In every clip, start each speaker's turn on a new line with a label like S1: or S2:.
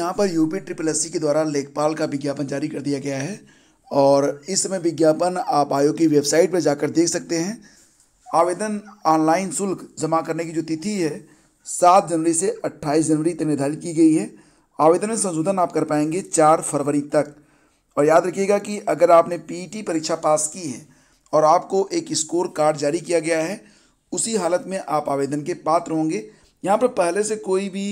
S1: यहाँ पर UP triple S के द्वारा लेखपाल का विज्ञापन जारी कर दिया गया है और इस समय विज्ञापन आप आयोग की वेबसाइट पर जाकर देख सकते हैं आवेदन ऑनलाइन शुल्क जमा करने की जो तिथि है सात जनवरी से अट्ठाईस जनवरी तक निर्धारित की गई है आवेदन में संशोधन आप कर पाएंगे चार फरवरी तक और याद रखिएगा कि अगर आपने पीईटी e परीक्षा पास की है और आपको एक स्कोर कार्ड जारी किया गया है उसी हालत में आप आवेदन के पात्र होंगे यहाँ पर पहले से कोई भी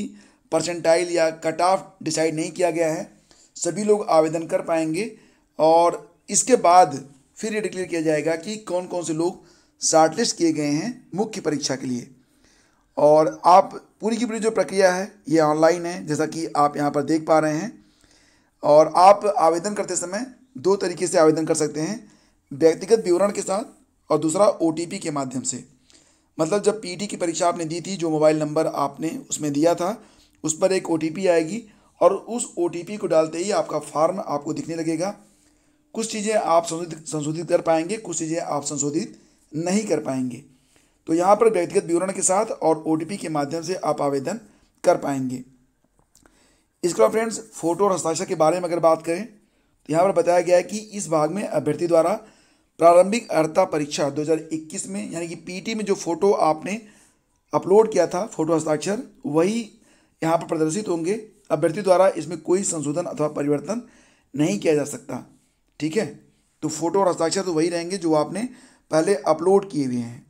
S1: परसेंटाइल या कट ऑफ डिसाइड नहीं किया गया है सभी लोग आवेदन कर पाएंगे और इसके बाद फिर ये डिक्लेयर किया जाएगा कि कौन कौन से लोग शार्टलिस्ट किए गए हैं मुख्य परीक्षा के लिए और आप पूरी की पूरी जो प्रक्रिया है ये ऑनलाइन है जैसा कि आप यहाँ पर देख पा रहे हैं और आप आवेदन करते समय दो तरीके से आवेदन कर सकते हैं व्यक्तिगत विवरण के साथ और दूसरा ओ के माध्यम से मतलब जब पी की परीक्षा आपने दी थी जो मोबाइल नंबर आपने उसमें दिया था उस पर एक ओ आएगी और उस ओ को डालते ही आपका फार्म आपको दिखने लगेगा कुछ चीज़ें आप संशोधित संशोधित कर पाएंगे कुछ चीज़ें आप संशोधित नहीं कर पाएंगे तो यहाँ पर व्यक्तिगत विवरण के साथ और ओ के माध्यम से आप आवेदन कर पाएंगे इसके बाद फ्रेंड्स फोटो और हस्ताक्षर के बारे में अगर बात करें तो यहाँ पर बताया गया है कि इस भाग में अभ्यर्थी द्वारा प्रारंभिक अर्ता परीक्षा 2021 में यानी कि पीटी में जो फोटो आपने अपलोड किया था फोटो हस्ताक्षर वही यहाँ पर प्रदर्शित होंगे अभ्यर्थी द्वारा इसमें कोई संशोधन अथवा परिवर्तन नहीं किया जा सकता ठीक है तो फोटो और हस्ताक्षर तो वही रहेंगे जो आपने पहले अपलोड किए हुए हैं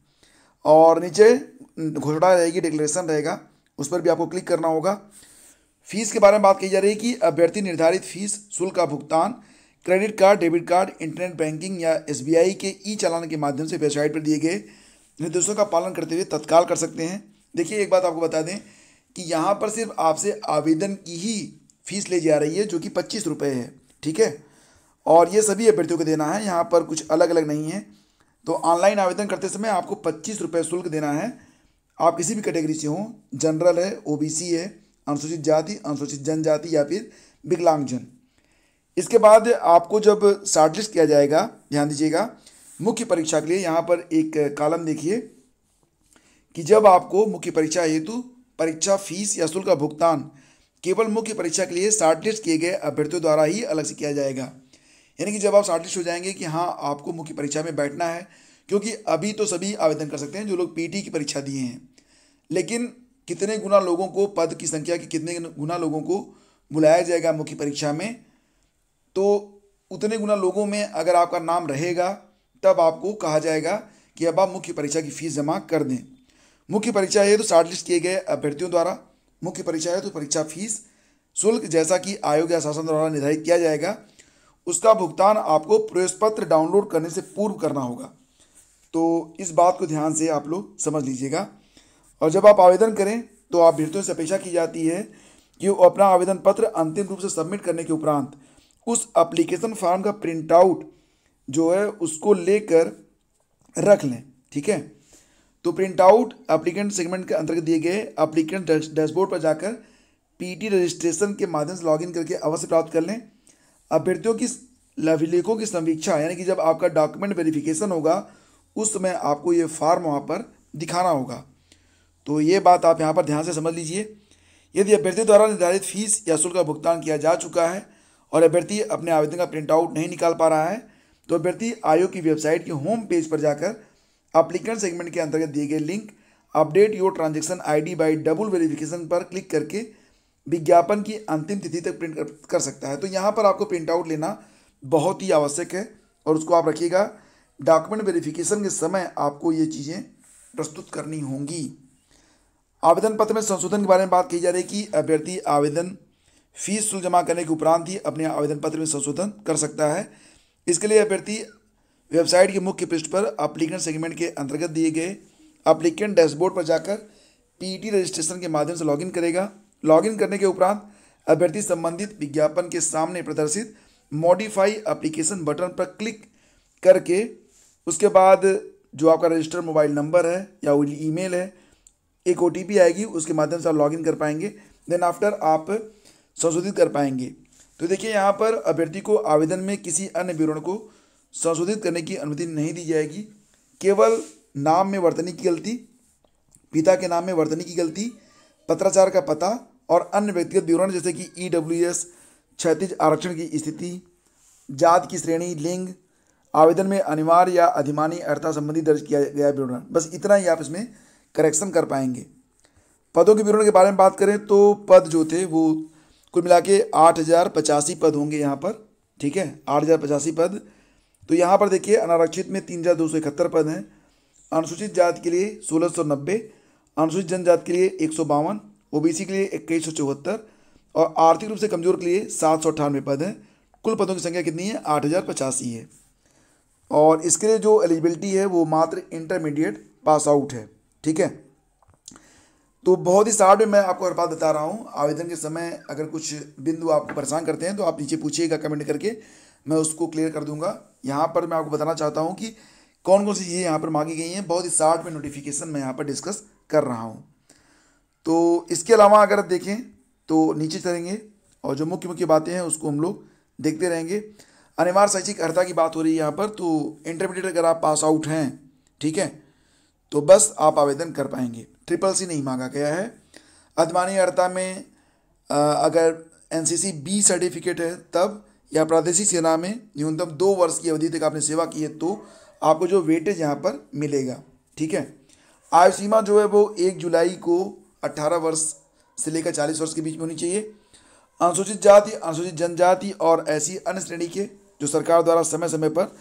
S1: और नीचे घोषणा रहेगी डिक्लेरेशन रहेगा उस पर भी आपको क्लिक करना होगा फीस के बारे में बात की जा रही है कि अभ्यर्थी निर्धारित फीस शुल्क का भुगतान credit card debit card internet banking या एस के ई चालान के माध्यम से वेबसाइट पर दिए गए निर्देशों का पालन करते हुए तत्काल कर सकते हैं देखिए एक बात आपको बता दें कि यहाँ पर सिर्फ आपसे आवेदन की ही फीस ले जा रही है जो कि पच्चीस रुपये है ठीक है और ये सभी अभ्यर्थियों को देना है यहाँ पर कुछ अलग अलग नहीं है तो ऑनलाइन आवेदन करते समय आपको पच्चीस रुपये शुल्क देना है आप किसी भी कैटेगरी से हों जनरल है ओ है अनुसूचित जाति अनुसूचित जनजाति या फिर विकलांगजन इसके बाद आपको जब शार्टलिस्ट किया जाएगा ध्यान दीजिएगा मुख्य परीक्षा के लिए यहाँ पर एक कालम देखिए कि जब आपको मुख्य परीक्षा हेतु परीक्षा फीस या शुल्क का भुगतान केवल मुख्य परीक्षा के लिए शार्टलिस्ट किए गए अभ्यर्थियों द्वारा ही अलग से किया जाएगा यानी कि जब आप शार्टलिस्ट हो जाएंगे कि हाँ आपको मुख्य परीक्षा में बैठना है क्योंकि अभी तो सभी आवेदन कर सकते हैं जो लोग पी की परीक्षा दिए हैं लेकिन कितने गुना लोगों को पद की संख्या के कितने गुना लोगों को बुलाया जाएगा मुख्य परीक्षा में तो उतने गुना लोगों में अगर आपका नाम रहेगा तब आपको कहा जाएगा कि अब आप मुख्य परीक्षा की फ़ीस जमा कर दें मुख्य परीक्षा हेतु तो लिस्ट किए गए अभ्यर्थियों द्वारा मुख्य परीक्षा हेतु तो परीक्षा फीस शुल्क जैसा कि आयोग या शासन द्वारा निर्धारित किया जाएगा उसका भुगतान आपको प्रवेश पत्र डाउनलोड करने से पूर्व करना होगा तो इस बात को ध्यान से आप लोग समझ लीजिएगा और जब आप आवेदन करें तो अभ्यर्थियों से अपेक्षा की जाती है कि वो अपना आवेदन पत्र अंतिम रूप से सबमिट करने के उपरांत उस एप्लीकेशन फॉर्म का प्रिंटआउट जो है उसको लेकर रख लें ठीक है तो प्रिंट आउट अप्लीकेंट सेगमेंट के अंतर्गत दिए गए अप्लीकेंट डैशबोर्ड पर जाकर पीटी रजिस्ट्रेशन के माध्यम से लॉगिन करके अवश्य प्राप्त कर लें अभ्यर्थियों की अभिलेखों की समीक्षा यानी कि जब आपका डॉक्यूमेंट वेरिफिकेशन होगा उस समय आपको ये फॉर्म वहाँ पर दिखाना होगा तो ये बात आप यहाँ पर ध्यान से समझ लीजिए यदि अभ्यर्थी द्वारा निर्धारित फीस या शुल्क का भुगतान किया जा चुका है और अभ्यर्थी अपने आवेदन का प्रिंट आउट नहीं निकाल पा रहा है तो अभ्यर्थी आयोग की वेबसाइट के होम पेज पर जाकर अप्लीकेंट सेगमेंट के अंतर्गत दिए गए link update your transaction ID by double verification पर क्लिक करके विज्ञापन की अंतिम तिथि तक प्रिंट कर, कर सकता है तो यहाँ पर आपको प्रिंट आउट लेना बहुत ही आवश्यक है और उसको आप रखिएगा डॉक्यूमेंट वेरिफिकेशन के समय आपको ये चीज़ें प्रस्तुत करनी होंगी आवेदन पत्र में संशोधन के बारे में बात की जा रही है कि अभ्यर्थी आवेदन फीस शुल्क जमा करने के उपरांत ही अपने आवेदन पत्र में संशोधन कर सकता है इसके लिए अभ्यर्थी वेबसाइट के मुख्य पृष्ठ पर अप्लीकेंट सेगमेंट के अंतर्गत दिए गए अप्लीकेंट डैशबोर्ड पर जाकर पीईटी रजिस्ट्रेशन के माध्यम से लॉगिन करेगा लॉगिन करने के उपरांत अभ्यर्थी संबंधित विज्ञापन के सामने प्रदर्शित मॉडिफाई अप्लीकेशन बटन पर क्लिक करके उसके बाद जो आपका रजिस्टर मोबाइल नंबर है या ईमेल है एक ओ आएगी उसके माध्यम से आप लॉगिन कर पाएंगे देन आफ्टर आप संशोधित कर पाएंगे तो देखिए यहाँ पर अभ्यर्थी को आवेदन में किसी अन्य विवरण को संशोधित करने की अनुमति नहीं दी जाएगी केवल नाम में वर्तनी की गलती पिता के नाम में वर्तनी की गलती पत्राचार का पता और अन्य व्यक्तिगत विवरण जैसे कि ई e डब्ल्यू एस क्षतिज आरक्षण की स्थिति जात की श्रेणी लिंग आवेदन में अनिवार्य या अधिमानी अर्था संबंधी दर्ज किया गया विवरण बस इतना ही आप इसमें करेक्शन कर पाएंगे पदों के विवरण के बारे में बात करें तो पद जो थे वो कुल मिला के आठ हज़ार पचासी पद होंगे यहाँ पर ठीक है आठ हज़ार पचासी पद तो यहाँ पर देखिए अनारक्षित में तीन हज़ार दो सौ इकहत्तर पद हैं अनुसूचित जाति के लिए सोलह सौ नब्बे अनुसूचित जनजाति के लिए एक सौ बावन ओ बी सी के लिए इक्कीस सौ चौहत्तर और आर्थिक रूप से कमजोर के लिए सात सौ अठानवे पद हैं कुल पदों की संख्या कितनी है आठ हज़ार पचासी है और इसके लिए जो एलिजिबिलिटी है वो मात्र इंटरमीडिएट पास आउट है ठीक है तो बहुत ही शार्ट में मैं आपको हर बात बता रहा हूँ आवेदन के समय अगर कुछ बिंदु आपको परेशान करते हैं तो आप नीचे पूछिएगा कमेंट करके मैं उसको क्लियर कर दूंगा यहाँ पर मैं आपको बताना चाहता हूँ कि कौन कौन सी चीज़ें यहाँ पर मांगी गई हैं बहुत ही शार्ट में नोटिफिकेशन मैं यहाँ पर डिस्कस कर रहा हूँ तो इसके अलावा अगर देखें तो नीचे चलेंगे और जो मुख्य मुख्य बातें हैं उसको हम लोग देखते रहेंगे अनिवार्य शैक्षिक अर्हता की बात हो रही है यहाँ पर तो इंटरमीडिएट अगर आप पास आउट हैं ठीक है तो बस आप आवेदन कर पाएंगे ट्रिपल सी नहीं मांगा गया है अदमानी अर्हता में अगर N C C B certificate है तब या प्रादेशिक सेना में न्यूनतम दो वर्ष की अवधि तक आपने सेवा की है तो आपको जो वेटेज यहाँ पर मिलेगा ठीक है आयु सीमा जो है वो एक जुलाई को अट्ठारह वर्ष से लेकर चालीस वर्ष के बीच में होनी चाहिए अनुसूचित जाति अनुसूचित जनजाति और ऐसी अन्य श्रेणी के जो सरकार द्वारा समय समय पर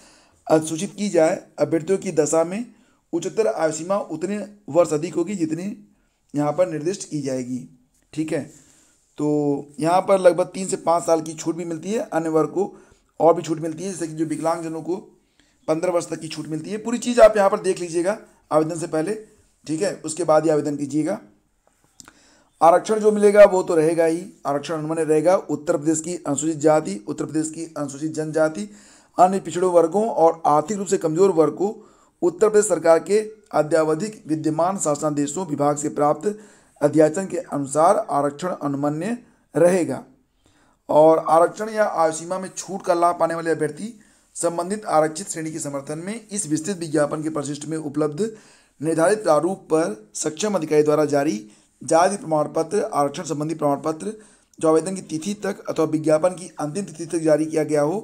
S1: अनुसूचित की जाए अभ्यर्थियों की दशा में उच्चतर आयु सीमा उतने वर्ष अधिक होगी जितनी यहाँ पर निर्दिष्ट की जाएगी ठीक है तो यहाँ पर लगभग तीन से पाँच साल की छूट भी मिलती है अन्य वर्ग को और भी छूट मिलती है जैसे कि जो विकलांगजनों को पंद्रह वर्ष तक की छूट मिलती है पूरी चीज़ आप यहाँ पर देख लीजिएगा आवेदन से पहले ठीक है उसके बाद ही आवेदन कीजिएगा आरक्षण जो मिलेगा वो तो रहेगा ही आरक्षण अनुमान रहेगा उत्तर प्रदेश की अनुसूचित जाति उत्तर प्रदेश की अनुसूचित जनजाति अन्य पिछड़ों वर्गों और आर्थिक रूप से कमजोर वर्ग को उत्तर प्रदेश सरकार के अद्यावधिक विद्यमान शासनादेशों विभाग से प्राप्त अध्याचन के अनुसार आरक्षण अनुमन्य रहेगा और आरक्षण या आयु सीमा में छूट का लाभ पाने वाले अभ्यर्थी संबंधित आरक्षित श्रेणी के समर्थन में इस विस्तृत विज्ञापन के परिशिष्ट में उपलब्ध निर्धारित प्रारूप पर सक्षम अधिकारी द्वारा जारी जाति प्रमाण पत्र आरक्षण संबंधी प्रमाण पत्र जो आवेदन की तिथि तक अथवा विज्ञापन की अंतिम तिथि तक जारी किया गया हो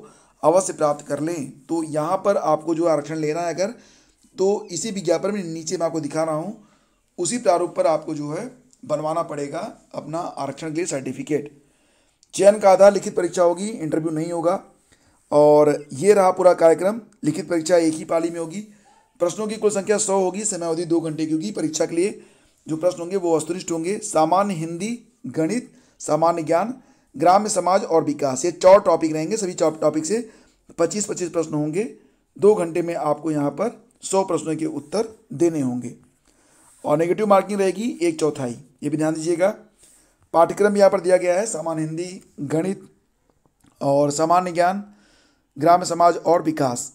S1: अवश्य प्राप्त कर लें तो यहाँ पर आपको जो आरक्षण लेना है अगर तो इसी विज्ञापन में नीचे मैं आपको दिखा रहा हूँ उसी प्रारूप पर आपको जो है बनवाना पड़ेगा अपना आरक्षण के लिए सर्टिफिकेट चयन का आधार लिखित परीक्षा होगी इंटरव्यू नहीं होगा और ये रहा पूरा कार्यक्रम लिखित परीक्षा एक ही पाली में होगी प्रश्नों की कुल संख्या सौ होगी समय अवधि दो घंटे की होगी परीक्षा के लिए जो प्रश्न होंगे वो वस्तुनिष्ठ होंगे सामान्य हिंदी गणित सामान्य ज्ञान ग्राम्य समाज और विकास ये चार टॉपिक रहेंगे सभी चार टॉपिक से पच्चीस पच्चीस प्रश्न होंगे दो घंटे में आपको यहाँ पर सौ प्रश्नों के उत्तर देने होंगे और नेगेटिव मार्किंग रहेगी एक चौथाई ये भी ध्यान दीजिएगा पाठ्यक्रम यहाँ पर दिया गया है सामान्य हिंदी गणित और सामान्य ज्ञान ग्राम्य समाज और विकास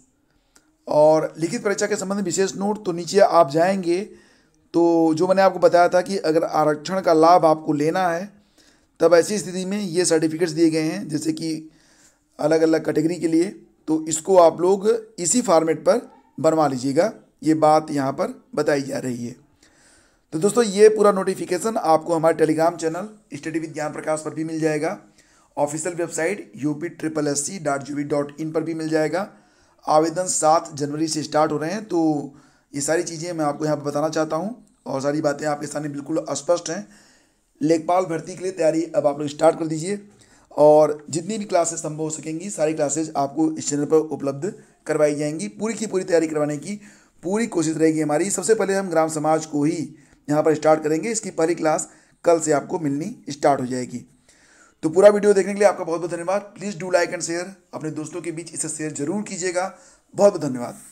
S1: और लिखित परीक्षा के संबंध में विशेष नोट तो नीचे आप जाएंगे तो जो मैंने आपको बताया था कि अगर आरक्षण का लाभ आपको लेना है तब ऐसी स्थिति में ये सर्टिफिकेट्स दिए गए हैं जैसे कि अलग अलग कैटेगरी के लिए तो इसको आप लोग इसी फॉर्मेट पर बनवा लीजिएगा ये बात यहाँ पर बताई जा रही है तो दोस्तों ये पूरा नोटिफिकेशन आपको हमारे टेलीग्राम चैनल स्टडी विद ज्ञान प्रकाश पर भी मिल जाएगा official website U P triple S C dot G dot in पर भी मिल जाएगा आवेदन सात जनवरी से स्टार्ट हो रहे हैं तो ये सारी चीज़ें मैं आपको यहाँ पर बताना चाहता हूँ और सारी बातें आपके सामने बिल्कुल स्पष्ट हैं लेखपाल भर्ती के लिए तैयारी अब आप लोग स्टार्ट कर दीजिए और जितनी भी क्लासेस संभव हो सकेंगी सारी क्लासेज आपको इस चैनल पर उपलब्ध करवाई जाएंगी पूरी की पूरी तैयारी करवाने की पूरी कोशिश रहेगी हमारी सबसे पहले हम ग्राम समाज को ही यहाँ पर स्टार्ट करेंगे इसकी पहली क्लास कल से आपको मिलनी स्टार्ट हो जाएगी तो पूरा वीडियो देखने के लिए आपका बहुत बहुत धन्यवाद please do like and share अपने दोस्तों के बीच इसे शेयर जरूर कीजिएगा बहुत बहुत धन्यवाद